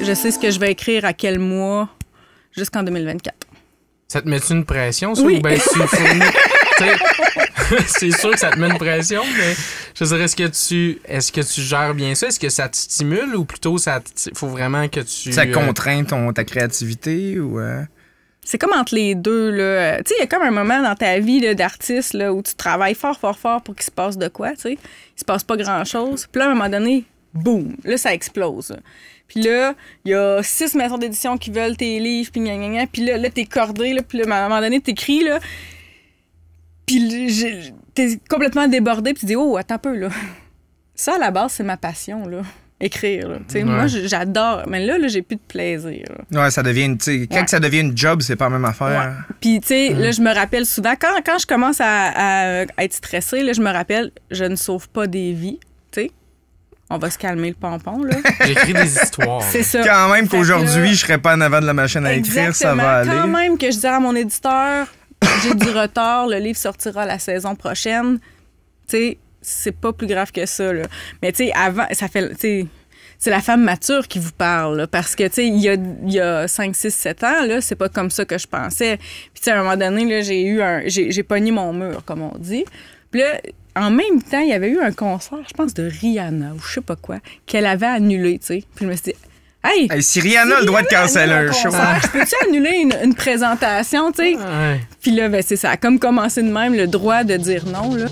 Je sais ce que je vais écrire à quel mois jusqu'en 2024. Ça te met une pression, tu c'est sûr que ça te met une pression, mais je veux est-ce que tu, est-ce que tu gères bien ça? Est-ce que ça te stimule ou plutôt ça faut vraiment que tu. Ça euh, contraint ta créativité ou. Euh? C'est comme entre les deux, là. Tu sais, il y a comme un moment dans ta vie d'artiste, là, où tu travailles fort, fort, fort pour qu'il se passe de quoi, tu sais. Il se passe pas grand-chose. Puis là, à un moment donné, boum, là, ça explose. Puis là, il y a six maisons d'édition qui veulent tes livres, puis gna, gna, Puis là, là t'es cordé, là, puis à un moment donné, t'écris, là. Puis t'es complètement débordé, puis tu dis, oh, attends un peu, là. Ça, à la base, c'est ma passion, là. Écrire, là. Moi, j'adore. Mais là, là j'ai plus de plaisir. Ouais, ça devient Quand ça devient une job, c'est pas la même affaire. Puis, tu sais, là, je me rappelle souvent, quand, quand je commence à, être stressée, là, je me rappelle, je ne sauve pas des vies. Tu sais, on va se calmer le pompon. là. J'écris des histoires. C'est ça. Quand même qu'aujourd'hui, je serais pas en avant de la machine à écrire, ça va aller. Quand même que je dis à mon éditeur, j'ai du retard, le livre sortira la saison prochaine. Tu sais, c'est pas plus grave que ça. Là. Mais tu sais, avant, ça fait. T'sais, c'est la femme mature qui vous parle. parce que, tu sais, il y a, y a 5, 6, 7 ans, là, c'est pas comme ça que je pensais. Puis, tu sais, à un moment donné, là, j'ai eu un. J'ai pogné mon mur, comme on dit. Puis là, en même temps, il y avait eu un concert, je pense, de Rihanna ou je sais pas quoi, qu'elle avait annulé, tu sais. Puis je me suis dit, hey! si Rihanna a le droit de canceler, un show. Je peux-tu annuler une, présentation, tu sais? Puis là, ben, c'est ça. A comme commencé de même le droit de dire non, là.